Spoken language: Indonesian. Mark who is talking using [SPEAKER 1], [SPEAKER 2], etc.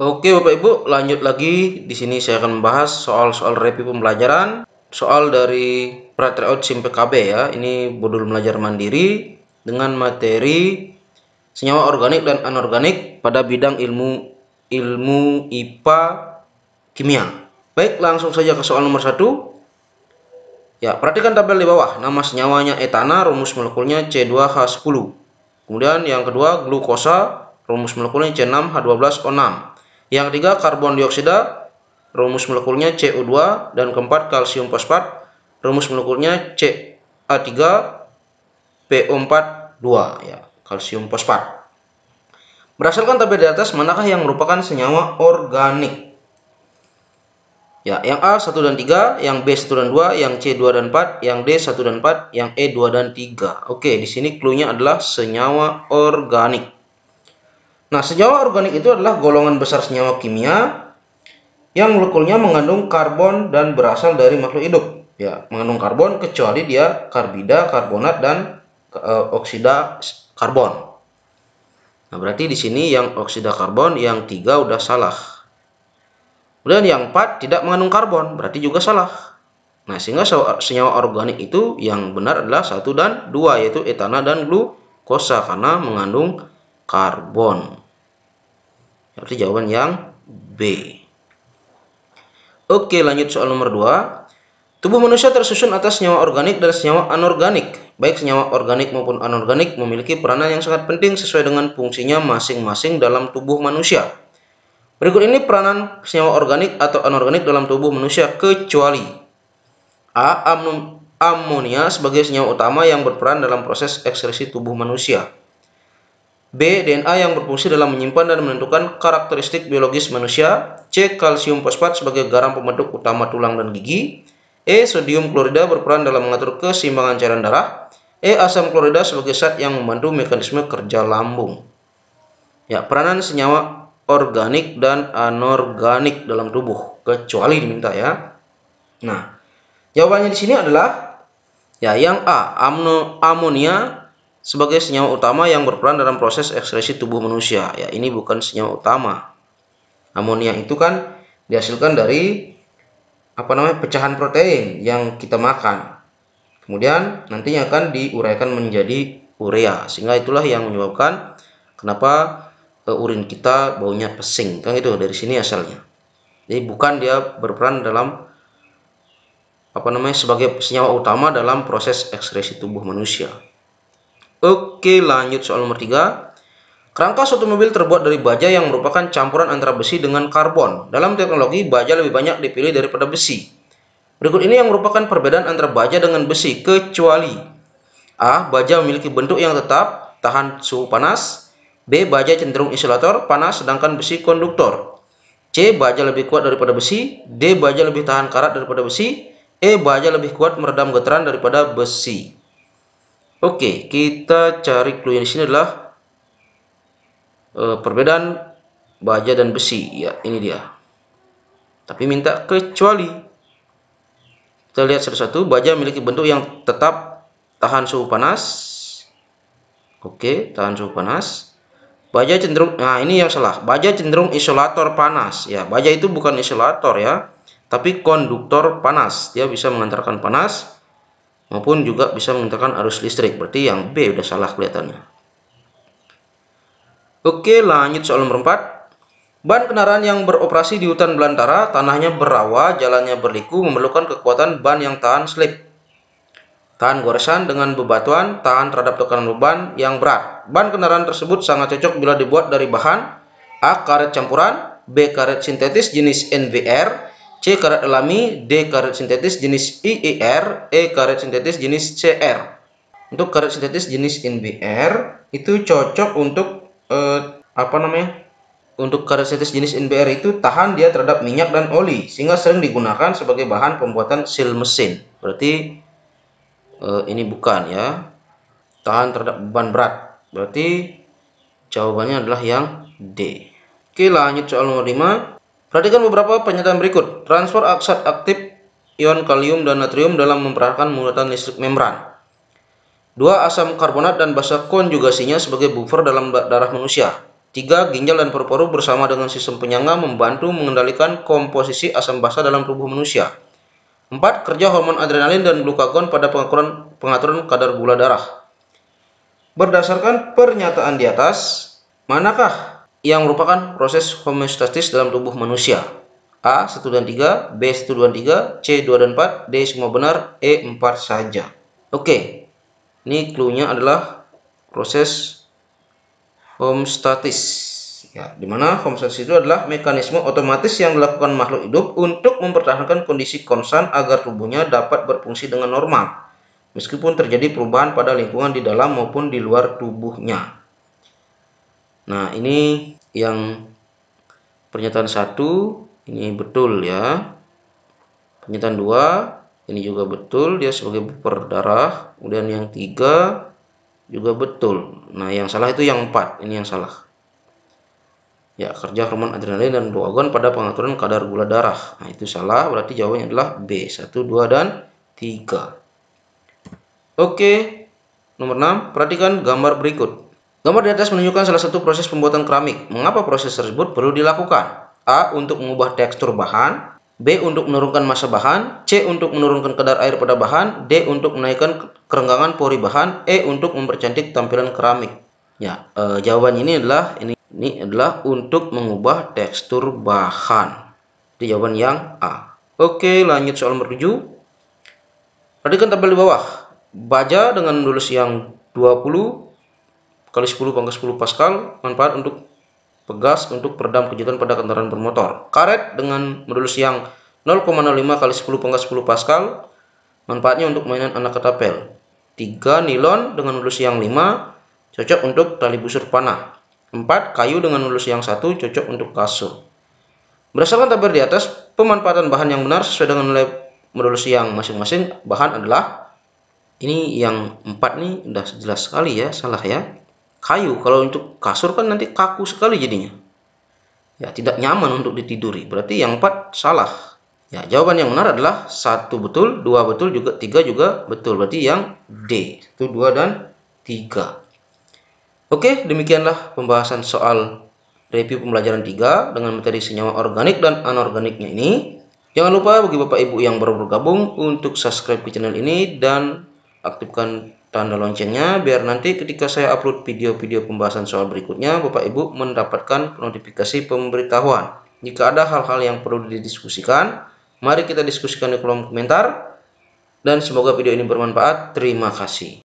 [SPEAKER 1] Oke Bapak Ibu, lanjut lagi. Di sini saya akan membahas soal-soal review pembelajaran, soal dari Pratriout SIM PKB ya. Ini modul belajar mandiri dengan materi senyawa organik dan anorganik pada bidang ilmu ilmu IPA kimia. Baik, langsung saja ke soal nomor 1. Ya, perhatikan tabel di bawah. Nama senyawanya etana, rumus molekulnya C2H10. Kemudian yang kedua glukosa, rumus molekulnya C6H12O6. Yang ketiga karbon dioksida rumus molekulnya CO2 dan keempat kalsium fosfat rumus molekulnya CA3 PO42 ya, kalsium fosfat. Berdasarkan tabel di atas manakah yang merupakan senyawa organik? Ya, yang A 1 dan 3, yang B 1 dan 2, yang C 2 dan 4, yang D 1 dan 4, yang E 2 dan 3. Oke, di sini clue-nya adalah senyawa organik. Nah, senyawa organik itu adalah golongan besar senyawa kimia yang molekulnya mengandung karbon dan berasal dari makhluk hidup. Ya, mengandung karbon kecuali dia karbida, karbonat dan e, oksida karbon. Nah, berarti di sini yang oksida karbon yang tiga udah salah. Kemudian yang empat tidak mengandung karbon, berarti juga salah. Nah, sehingga senyawa organik itu yang benar adalah satu dan dua yaitu etana dan glukosa karena mengandung karbon. Berarti jawaban yang B. Oke, lanjut soal nomor 2. Tubuh manusia tersusun atas senyawa organik dan senyawa anorganik. Baik senyawa organik maupun anorganik memiliki peranan yang sangat penting sesuai dengan fungsinya masing-masing dalam tubuh manusia. Berikut ini peranan senyawa organik atau anorganik dalam tubuh manusia kecuali A. Ammonia sebagai senyawa utama yang berperan dalam proses ekskresi tubuh manusia. B. DNA yang berfungsi dalam menyimpan dan menentukan karakteristik biologis manusia. C. Kalsium fosfat sebagai garam pembentuk utama tulang dan gigi. E. Sodium klorida berperan dalam mengatur keseimbangan cairan darah. E. Asam klorida sebagai zat yang membantu mekanisme kerja lambung. Ya, peranan senyawa organik dan anorganik dalam tubuh, kecuali diminta ya. Nah, jawabannya di sini adalah ya yang A, amno, amonia, sebagai senyawa utama yang berperan dalam proses ekskresi tubuh manusia. Ya, ini bukan senyawa utama. Amonia ya, itu kan dihasilkan dari apa namanya pecahan protein yang kita makan. Kemudian nantinya akan diuraikan menjadi urea, sehingga itulah yang menyebabkan kenapa e, urin kita baunya pesing. Kan itu dari sini asalnya. Jadi bukan dia berperan dalam apa namanya sebagai senyawa utama dalam proses ekskresi tubuh manusia. Oke, lanjut soal nomor 3. Kerangka suatu mobil terbuat dari baja yang merupakan campuran antara besi dengan karbon. Dalam teknologi, baja lebih banyak dipilih daripada besi. Berikut ini yang merupakan perbedaan antara baja dengan besi, kecuali A. Baja memiliki bentuk yang tetap, tahan suhu panas. B. Baja cenderung isolator, panas, sedangkan besi konduktor. C. Baja lebih kuat daripada besi. D. Baja lebih tahan karat daripada besi. E. Baja lebih kuat meredam getaran daripada besi. Oke, kita cari clue yang di sini adalah uh, perbedaan baja dan besi. Ya, ini dia. Tapi minta kecuali. Kita lihat satu-satu. Baja memiliki bentuk yang tetap tahan suhu panas. Oke, tahan suhu panas. Baja cenderung, nah ini yang salah. Baja cenderung isolator panas. Ya, baja itu bukan isolator ya, tapi konduktor panas. Dia bisa mengantarkan panas maupun juga bisa menggunakan arus listrik. Berarti yang B udah salah kelihatannya. Oke, lanjut soal nomor 4. Ban kendaraan yang beroperasi di hutan belantara, tanahnya berawa, jalannya berliku, memerlukan kekuatan ban yang tahan slip. Tahan goresan dengan bebatuan, tahan terhadap tekanan beban yang berat. Ban kendaraan tersebut sangat cocok bila dibuat dari bahan A. Karet campuran B. Karet sintetis jenis NVR C karet alami, D karet sintetis jenis IER, E karet sintetis jenis CR. Untuk karet sintetis jenis NBR itu cocok untuk eh, apa namanya? Untuk karet sintetis jenis NBR itu tahan dia terhadap minyak dan oli sehingga sering digunakan sebagai bahan pembuatan seal mesin. Berarti eh, ini bukan ya. Tahan terhadap beban berat. Berarti jawabannya adalah yang D. Oke, lanjut soal nomor 5. Perhatikan beberapa pernyataan berikut. Transfer aksat aktif ion kalium dan natrium dalam mempertahankan muatan listrik membran. Dua asam karbonat dan basa konjugasinya sebagai buffer dalam darah manusia. Tiga ginjal dan paru-paru bersama dengan sistem penyangga membantu mengendalikan komposisi asam basa dalam tubuh manusia. Empat kerja hormon adrenalin dan glukagon pada pengaturan pengaturan kadar gula darah. Berdasarkan pernyataan di atas, manakah yang merupakan proses homeostatis dalam tubuh manusia. A 1 dan 3, B 1 dan 3, C 2 dan 4, D semua benar, E 4 saja. Oke. Ini clue-nya adalah proses homeostatis. Ya, di mana homeostasis itu adalah mekanisme otomatis yang dilakukan makhluk hidup untuk mempertahankan kondisi konstan agar tubuhnya dapat berfungsi dengan normal meskipun terjadi perubahan pada lingkungan di dalam maupun di luar tubuhnya. Nah, ini yang pernyataan satu ini betul ya. Pernyataan dua ini juga betul dia sebagai buper darah. Kemudian yang tiga juga betul. Nah, yang salah itu yang empat. Ini yang salah. Ya, kerja hormon adrenalin dan glukagon pada pengaturan kadar gula darah. Nah, itu salah. Berarti jawabannya adalah B. 1, 2, dan 3. Oke. Nomor enam perhatikan gambar berikut. Gambar di atas menunjukkan salah satu proses pembuatan keramik. Mengapa proses tersebut perlu dilakukan? A. Untuk mengubah tekstur bahan. B. Untuk menurunkan masa bahan. C. Untuk menurunkan kadar air pada bahan. D. Untuk menaikkan kerenggangan pori bahan. E. Untuk mempercantik tampilan keramik. Ya, e, jawaban ini adalah ini, ini adalah untuk mengubah tekstur bahan. Jadi jawaban yang A. Oke, lanjut soal nomor 7. Perhatikan tabel di bawah. Baja dengan lulus yang 20 kali 10 pangkat 10 Pascal manfaat untuk pegas untuk peredam kejutan pada kendaraan bermotor. Karet dengan modulus yang 0,05 kali 10 pangkat 10 Pascal manfaatnya untuk mainan anak ketapel. 3 nilon dengan modulus yang 5 cocok untuk tali busur panah. 4 kayu dengan modulus yang 1 cocok untuk kasur. Berdasarkan tabel di atas, pemanfaatan bahan yang benar sesuai dengan nilai modulus yang masing-masing bahan adalah ini yang 4 nih udah jelas sekali ya, salah ya kayu. Kalau untuk kasur kan nanti kaku sekali jadinya. Ya, tidak nyaman untuk ditiduri. Berarti yang empat salah. Ya, jawaban yang benar adalah satu betul, dua betul, juga tiga juga betul. Berarti yang D. Itu dua dan tiga. Oke, demikianlah pembahasan soal review pembelajaran tiga dengan materi senyawa organik dan anorganiknya ini. Jangan lupa bagi Bapak Ibu yang baru bergabung untuk subscribe ke channel ini dan aktifkan tanda loncengnya biar nanti ketika saya upload video-video pembahasan soal berikutnya Bapak Ibu mendapatkan notifikasi pemberitahuan jika ada hal-hal yang perlu didiskusikan mari kita diskusikan di kolom komentar dan semoga video ini bermanfaat terima kasih